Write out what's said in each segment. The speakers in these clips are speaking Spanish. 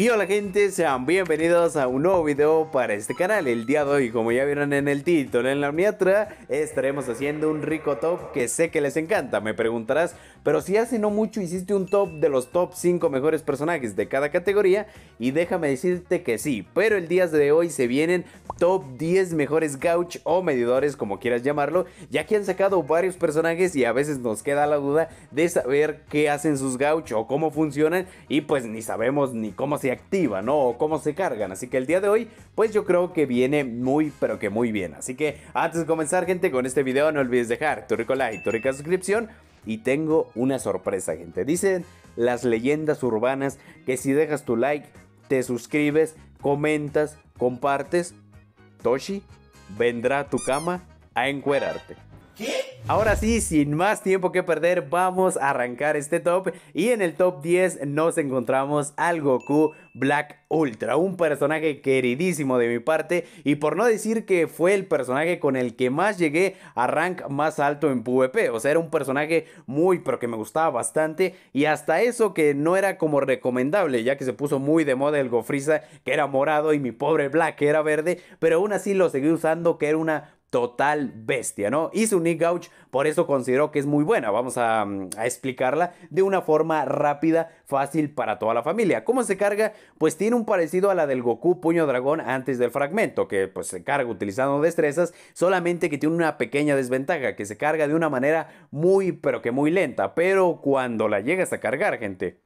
Y hola gente, sean bienvenidos a un nuevo video para este canal El día de hoy, como ya vieron en el título en la miniatura Estaremos haciendo un rico top que sé que les encanta Me preguntarás, pero si hace no mucho hiciste un top de los top 5 mejores personajes de cada categoría Y déjame decirte que sí, pero el día de hoy se vienen top 10 mejores gauch o medidores como quieras llamarlo Ya que han sacado varios personajes y a veces nos queda la duda de saber qué hacen sus gauch o cómo funcionan Y pues ni sabemos ni cómo se activa, ¿no? O cómo se cargan. Así que el día de hoy, pues yo creo que viene muy, pero que muy bien. Así que antes de comenzar, gente, con este video no olvides dejar tu rico like, tu rica suscripción. Y tengo una sorpresa, gente. Dicen las leyendas urbanas que si dejas tu like, te suscribes, comentas, compartes, Toshi vendrá a tu cama a encuerarte. ¿Qué? Ahora sí, sin más tiempo que perder, vamos a arrancar este top. Y en el top 10 nos encontramos al Goku Black Ultra, un personaje queridísimo de mi parte. Y por no decir que fue el personaje con el que más llegué a rank más alto en PvP. O sea, era un personaje muy, pero que me gustaba bastante. Y hasta eso que no era como recomendable, ya que se puso muy de moda el Gofriza, que era morado, y mi pobre Black, que era verde. Pero aún así lo seguí usando, que era una total bestia, ¿no? Y su Nick Gouch, por eso considero que es muy buena. Vamos a, mm, a, explicarla de una forma rápida, fácil para toda la familia. ¿Cómo se carga? Pues tiene un parecido a la del Goku Puño Dragón antes del fragmento, que pues se carga utilizando destrezas, solamente que tiene una pequeña desventaja, que se carga de una manera muy, pero que muy lenta. Pero cuando la llegas a cargar, gente,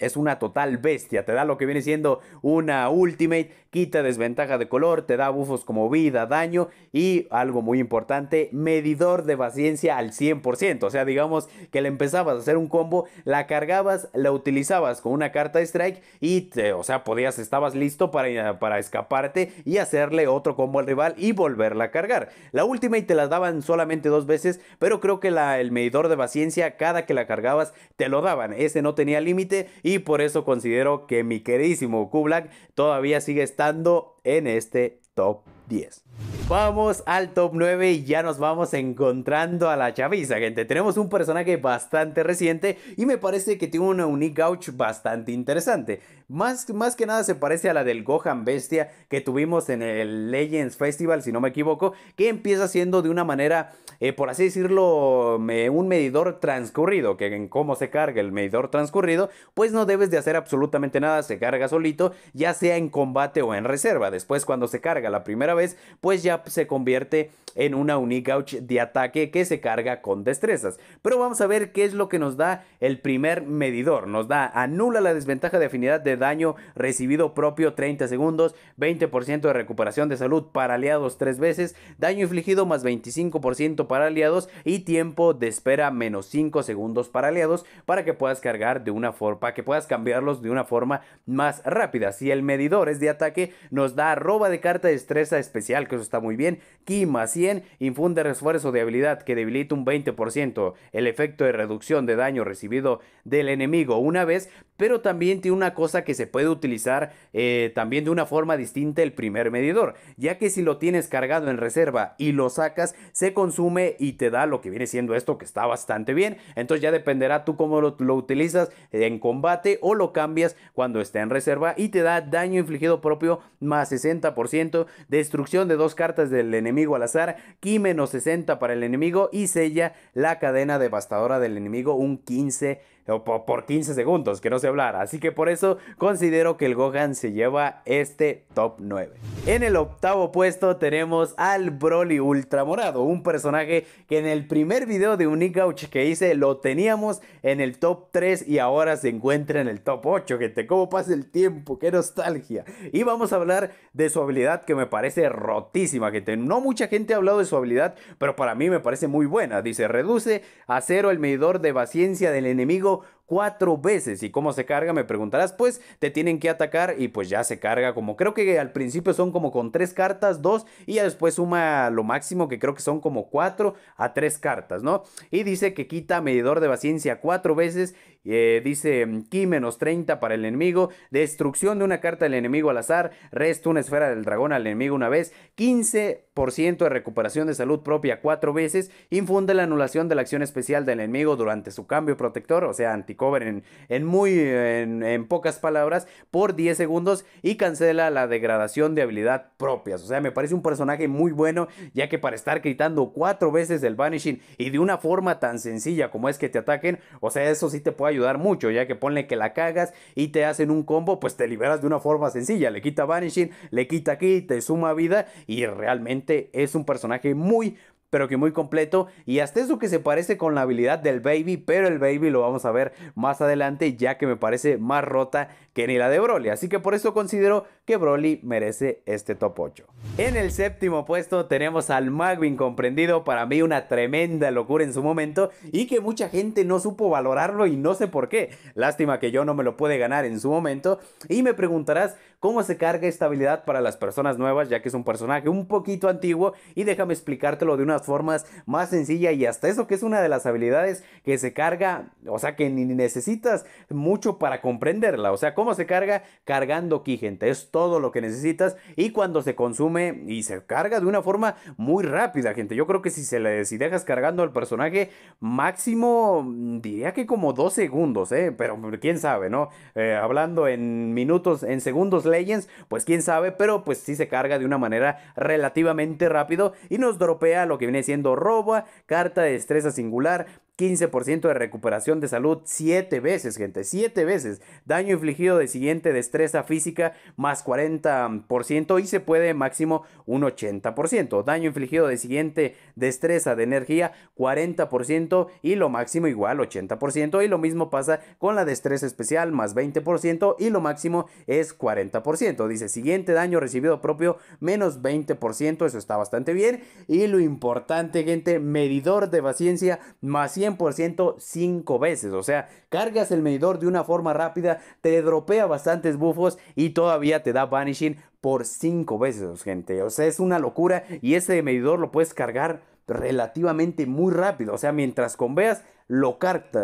es una total bestia. Te da lo que viene siendo una ultimate, quita desventaja de color, te da bufos como vida, daño y algo muy importante, medidor de paciencia al 100%. O sea, digamos que le empezabas a hacer un combo, la cargabas, la utilizabas con una carta de strike y, te, o sea, podías, estabas listo para, para escaparte y hacerle otro combo al rival y volverla a cargar. La ultimate te la daban solamente dos veces, pero creo que la, el medidor de paciencia, cada que la cargabas, te lo daban. Ese no tenía límite y por eso considero que mi queridísimo Kublak todavía sigue estando en este top 10. Vamos al top 9 y ya nos vamos encontrando a la chaviza, gente. Tenemos un personaje bastante reciente y me parece que tiene una unique ouch bastante interesante. Más, más que nada se parece a la del Gohan Bestia que tuvimos en el Legends Festival, si no me equivoco, que empieza siendo de una manera, eh, por así decirlo, un medidor transcurrido, que en cómo se carga el medidor transcurrido, pues no debes de hacer absolutamente nada, se carga solito, ya sea en combate o en reserva. Después cuando se carga la primera vez, pues ya se convierte en una Unicouch de ataque que se carga con destrezas. Pero vamos a ver qué es lo que nos da el primer medidor. Nos da anula la desventaja de afinidad de daño recibido propio 30 segundos, 20% de recuperación de salud para aliados 3 veces, daño infligido más 25% para aliados y tiempo de espera menos 5 segundos para aliados para que puedas cargar de una forma, para que puedas cambiarlos de una forma más rápida. Si el medidor es de ataque, nos da arroba de carta de destreza especial, que eso está muy muy bien. Ki más 100 infunde refuerzo de habilidad que debilita un 20% el efecto de reducción de daño recibido del enemigo una vez, pero también tiene una cosa que se puede utilizar eh, también de una forma distinta el primer medidor, ya que si lo tienes cargado en reserva y lo sacas, se consume y te da lo que viene siendo esto que está bastante bien. Entonces ya dependerá tú cómo lo, lo utilizas en combate o lo cambias cuando está en reserva y te da daño infligido propio más 60%, destrucción de dos cartas del enemigo al azar, ki menos 60 para el enemigo y sella la cadena devastadora del enemigo un 15 por 15 segundos, que no se hablar. Así que por eso considero que el Gohan se lleva este top 9. En el octavo puesto tenemos al Broly Ultramorado, un personaje que en el primer video de Unicouch que hice lo teníamos en el top 3 y ahora se encuentra en el top 8. Gente, cómo pasa el tiempo, qué nostalgia. Y vamos a hablar de su habilidad que me parece rotísima, gente. No mucha gente ha hablado de su habilidad, pero para mí me parece muy buena. Dice, reduce a cero el medidor de paciencia del enemigo know cuatro veces. ¿Y cómo se carga? Me preguntarás. Pues te tienen que atacar y pues ya se carga como creo que al principio son como con tres cartas, dos y ya después suma lo máximo que creo que son como cuatro a tres cartas, ¿no? Y dice que quita medidor de paciencia cuatro veces. Eh, dice Ki menos 30 para el enemigo, destrucción de una carta del enemigo al azar, resta una esfera del dragón al enemigo una vez, 15% de recuperación de salud propia cuatro veces, infunde la anulación de la acción especial del enemigo durante su cambio protector, o sea, anti cover en, muy en, pocas palabras por 10 segundos y cancela la degradación de habilidad propias. O sea, me parece un personaje muy bueno, ya que para estar gritando cuatro veces el Vanishing y de una forma tan sencilla como es que te ataquen, o sea, eso sí te puede ayudar mucho, ya que ponle que la cagas y te hacen un combo, pues te liberas de una forma sencilla. Le quita Vanishing, le quita aquí, te suma vida y realmente es un personaje muy, pero que muy completo y hasta eso que se parece con la habilidad del Baby, pero el Baby lo vamos a ver más adelante ya que me parece más rota que ni la de Broly, así que por eso considero que Broly merece este top 8. En el séptimo puesto tenemos al Magwin comprendido, para mí una tremenda locura en su momento y que mucha gente no supo valorarlo y no sé por qué. Lástima que yo no me lo pude ganar en su momento y me preguntarás cómo se carga esta habilidad para las personas nuevas ya que es un personaje un poquito antiguo y déjame explicártelo de unas formas más sencillas y hasta eso que es una de las habilidades que se carga, o sea que ni necesitas mucho para comprenderla, o sea, cómo se carga cargando aquí gente, es todo lo que necesitas y cuando se consume y se carga de una forma muy rápida, gente. Yo creo que si, se le, si dejas cargando al personaje, máximo mm, diría que como dos segundos, ¿eh? Pero mm, quién sabe, ¿no? Eh, hablando en minutos, en segundos Legends, pues quién sabe, pero pues sí se carga de una manera relativamente rápido y nos dropea lo que viene siendo roba, carta de destreza singular, 15% de recuperación de salud 7 veces, gente, 7 veces. Daño infligido de siguiente destreza física más 40% y se puede máximo un 80%. Daño infligido de siguiente destreza de energía 40% y lo máximo igual 80% y lo mismo pasa con la destreza especial más 20% y lo máximo es 40%. Dice siguiente daño recibido propio menos 20%, eso está bastante bien y lo importante, gente, medidor de paciencia más 100 ciento cinco veces. O sea, cargas el medidor de una forma rápida, te dropea bastantes bufos y todavía te da vanishing por cinco veces, gente. O sea, es una locura y ese medidor lo puedes cargar relativamente muy rápido. O sea, mientras conveas, lo,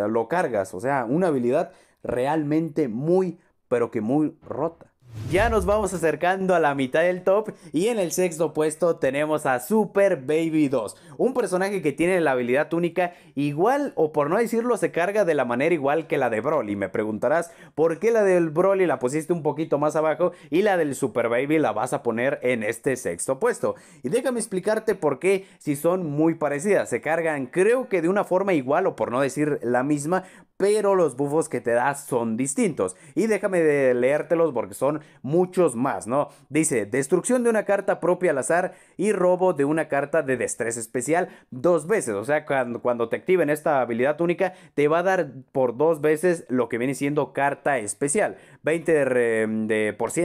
lo cargas. O sea, una habilidad realmente muy, pero que muy rota. Ya nos vamos acercando a la mitad del top y en el sexto puesto tenemos a Super Baby 2, un personaje que tiene la habilidad única igual o por no decirlo se carga de la manera igual que la de Broly. Me preguntarás por qué la del Broly la pusiste un poquito más abajo y la del Super Baby la vas a poner en este sexto puesto. Y déjame explicarte por qué si son muy parecidas, se cargan creo que de una forma igual o por no decir la misma, pero los buffos que te da son distintos. Y déjame de leértelos porque son muchos más, ¿no? Dice, destrucción de una carta propia al azar y robo de una carta de destreza especial dos veces. O sea, cuando, cuando te activen esta habilidad única, te va a dar por dos veces lo que viene siendo carta especial. 20%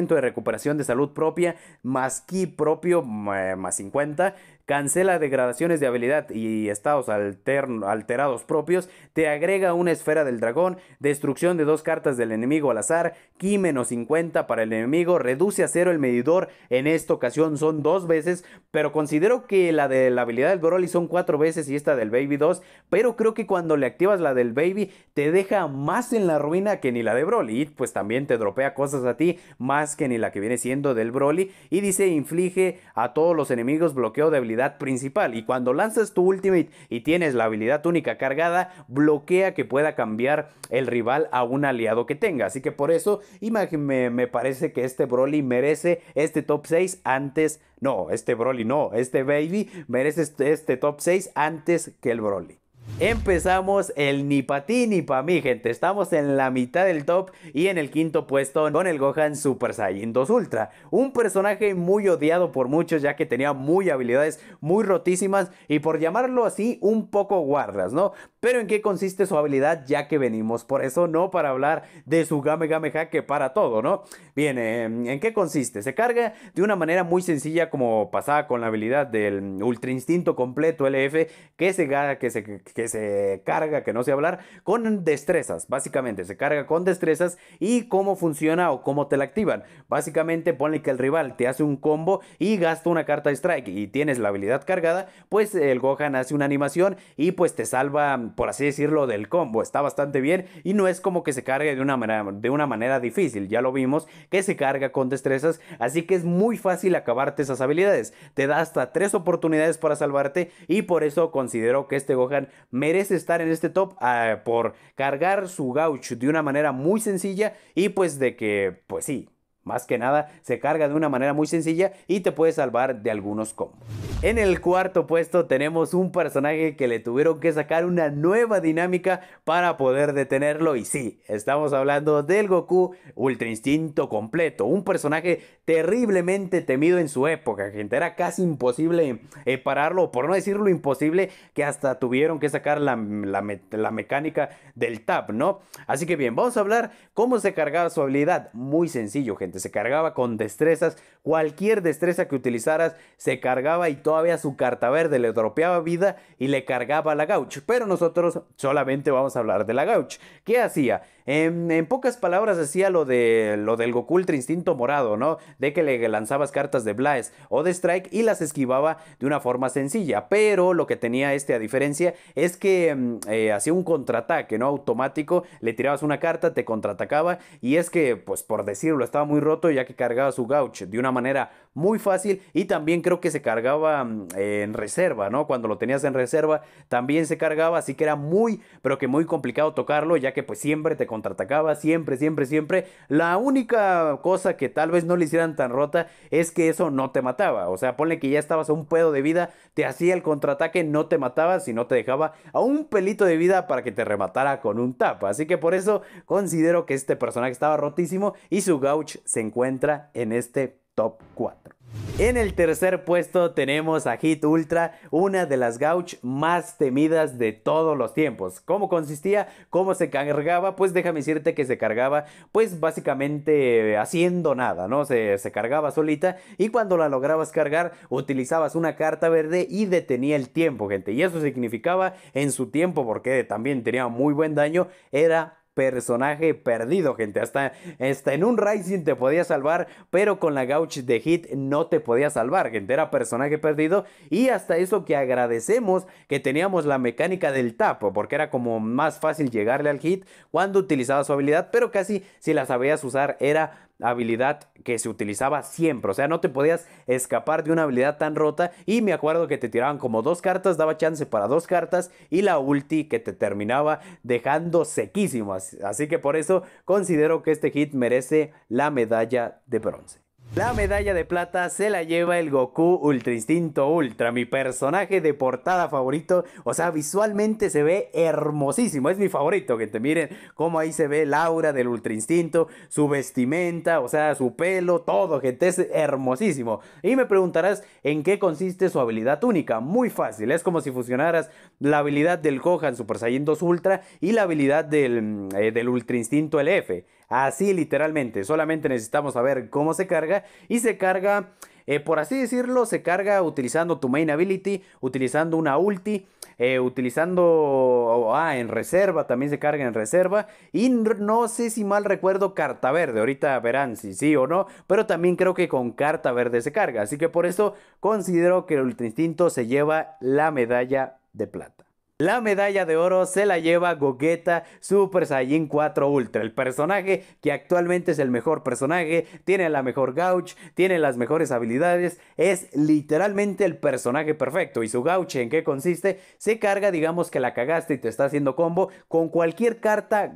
de, de recuperación de salud propia, más ki propio, más 50, cancela degradaciones de habilidad y estados alterados propios, te agrega una esfera del dragón, destrucción de dos cartas del enemigo al azar, ki menos 50 para el enemigo, reduce a cero el medidor, en esta ocasión son dos veces, pero considero que la de la habilidad del Broly son cuatro veces y esta del Baby dos, pero creo que cuando le activas la del Baby te deja más en la ruina que ni la de Broly, pues también te dropea cosas a ti más que ni la que viene siendo del Broly. Y dice, inflige a todos los enemigos bloqueo de habilidad principal. Y cuando lanzas tu ultimate y tienes la habilidad única cargada, bloquea que pueda cambiar el rival a un aliado que tenga. Así que por eso me, me parece que este Broly merece este top 6 antes. No, este Broly no, este Baby merece este, este top 6 antes que el Broly. Empezamos el ni pa' ti ni pa' mí, gente. Estamos en la mitad del top y en el quinto puesto con el Gohan Super Saiyan 2 Ultra. Un personaje muy odiado por muchos ya que tenía muy habilidades muy rotísimas y por llamarlo así un poco guardas, ¿no? pero en qué consiste su habilidad ya que venimos por eso, no para hablar de su Game Game Hack para todo, ¿no? Bien, em, ¿en qué consiste? Se carga de una manera muy sencilla como pasaba con la habilidad del Ultra Instinto completo LF que se, que se, que se carga, que no sé hablar, con destrezas, básicamente, se carga con destrezas y cómo funciona o cómo te la activan. Básicamente ponle que el rival te hace un combo y gasta una carta de strike y tienes la habilidad cargada, pues el Gohan hace una animación y pues te salva por así decirlo, del combo. Está bastante bien y no es como que se cargue de una manera, de una manera difícil. Ya lo vimos que se carga con destrezas, así que es muy fácil acabarte esas habilidades. Te da hasta tres oportunidades para salvarte y por eso considero que este Gohan merece estar en este top ah, por cargar su gaucho de una manera muy sencilla y pues de que, pues sí, más que nada, se carga de una manera muy sencilla y te puede salvar de algunos combos. En el cuarto puesto tenemos un personaje que le tuvieron que sacar una nueva dinámica para poder detenerlo. Y sí, estamos hablando del Goku Ultra Instinto completo. Un personaje terriblemente temido en su época, gente. Era casi imposible eh, pararlo, por no decirlo imposible, que hasta tuvieron que sacar la, la mecánica del tap, ¿no? Así que bien, vamos a hablar cómo se cargaba su habilidad. Muy sencillo, gente. Se cargaba con destrezas Cualquier destreza que utilizaras se cargaba y todavía su carta verde le dropeaba vida y le cargaba la gauch. Pero nosotros solamente vamos a hablar de la gauch. ¿Qué hacía? En, pocas palabras hacía lo, de, lo del Goku Ultra Instinto Morado, ¿no? De que le lanzabas cartas de Blast o de Strike y las esquivaba de una forma sencilla. Pero lo que tenía este a diferencia es que mm, eh, hacía un contraataque, ¿no? Automático, le tirabas una carta, te contraatacaba y es que, pues por decirlo, estaba muy roto ya que cargaba su gauch de una manera muy fácil y también creo que se cargaba mm, en reserva, ¿no? Cuando lo tenías en reserva también se cargaba, así que era muy, pero que muy complicado tocarlo, ya que pues siempre te contraatacaba, siempre, siempre, siempre. La única cosa que tal vez no le hicieran tan rota es que eso no te mataba, o sea, ponle que ya estabas a un pedo de vida, te hacía el contraataque, no te mataba, sino te dejaba a un pelito de vida para que te rematara con un tapa, así que por eso considero que este personaje estaba rotísimo y su gauch se encuentra en este top 4. En el tercer puesto tenemos a Hit Ultra, una de las gauch más temidas de todos los tiempos. ¿Cómo consistía? ¿Cómo se cargaba? Pues déjame decirte que se cargaba pues básicamente eh, haciendo nada, ¿no? Se, se cargaba solita y cuando la lograbas cargar utilizabas una carta verde y detenía el tiempo, gente. Y eso significaba en su tiempo, porque también tenía muy buen daño, era personaje perdido, gente. Hasta, en un Rising te podía salvar, pero con la Gauch de Hit no te podía salvar, gente. Era personaje perdido. Y hasta eso que agradecemos que teníamos la mecánica del tapo porque era como más fácil llegarle al Hit cuando utilizaba su habilidad, pero casi si la sabías usar era habilidad que se utilizaba siempre. O sea, no te podías escapar de una habilidad tan rota. Y me acuerdo que te tiraban como dos cartas, daba chance para dos cartas. Y la ulti que te terminaba dejando sequísimo. Así que por eso considero que este hit merece la medalla de bronce. La medalla de plata se la lleva el Goku Ultra Instinto Ultra, mi personaje de portada favorito. O sea, visualmente se ve hermosísimo, es mi favorito, gente, miren cómo ahí se ve Laura aura del Ultra Instinto, su vestimenta, o sea, su pelo, todo, gente, es hermosísimo. Y me preguntarás en qué consiste su habilidad única. Muy fácil, es como si fusionaras la habilidad del Gohan Super Saiyan 2 Ultra y la habilidad del, eh, del Ultra Instinto LF. Así literalmente, solamente necesitamos saber cómo se carga y se carga, eh, por así decirlo, se carga utilizando tu main ability, utilizando una ulti. Eh, utilizando oh, ah, en reserva, también se carga en reserva. Y no sé si mal recuerdo carta verde, ahorita verán si sí o no, pero también creo que con carta verde se carga. Así que por eso considero que el Ultra Instinto se lleva la medalla de plata. La medalla de oro se la lleva Gogeta Super Saiyan 4 Ultra, el personaje que actualmente es el mejor personaje, tiene la mejor gauch, tiene las mejores habilidades, es literalmente el personaje perfecto. ¿Y su gaucho en qué consiste? Se carga, digamos que la cagaste y te está haciendo combo, con cualquier carta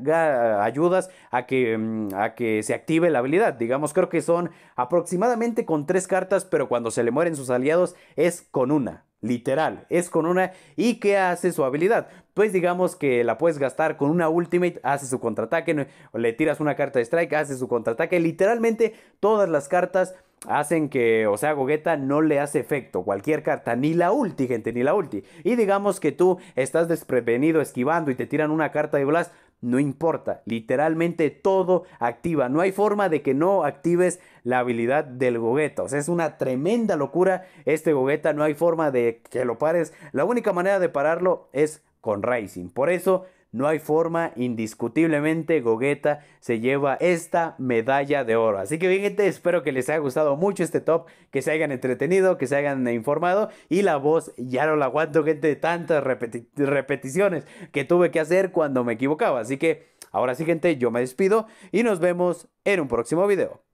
ayudas a que, mm, a que se active la habilidad. Digamos, creo que son aproximadamente con tres cartas, pero cuando se le mueren sus aliados es con una literal, es con una y que hace su habilidad. Pues digamos que la puedes gastar con una ultimate, hace su contraataque, le tiras una carta de strike, hace su contraataque. Literalmente todas las cartas hacen que, o sea, Gogeta no le hace efecto cualquier carta, ni la ulti, gente, ni la ulti. Y digamos que tú estás desprevenido esquivando y te tiran una carta de blast, no importa. Literalmente todo activa. No hay forma de que no actives la habilidad del Gogueta. O sea, es una tremenda locura este Gogueta. No hay forma de que lo pares. La única manera de pararlo es con racing. Por eso no hay forma, indiscutiblemente Gogueta se lleva esta medalla de oro. Así que bien gente, espero que les haya gustado mucho este top, que se hayan entretenido, que se hayan informado y la voz ya no la aguanto gente de tantas repeticiones que tuve que hacer cuando me equivocaba. Así que ahora sí gente, yo me despido y nos vemos en un próximo video.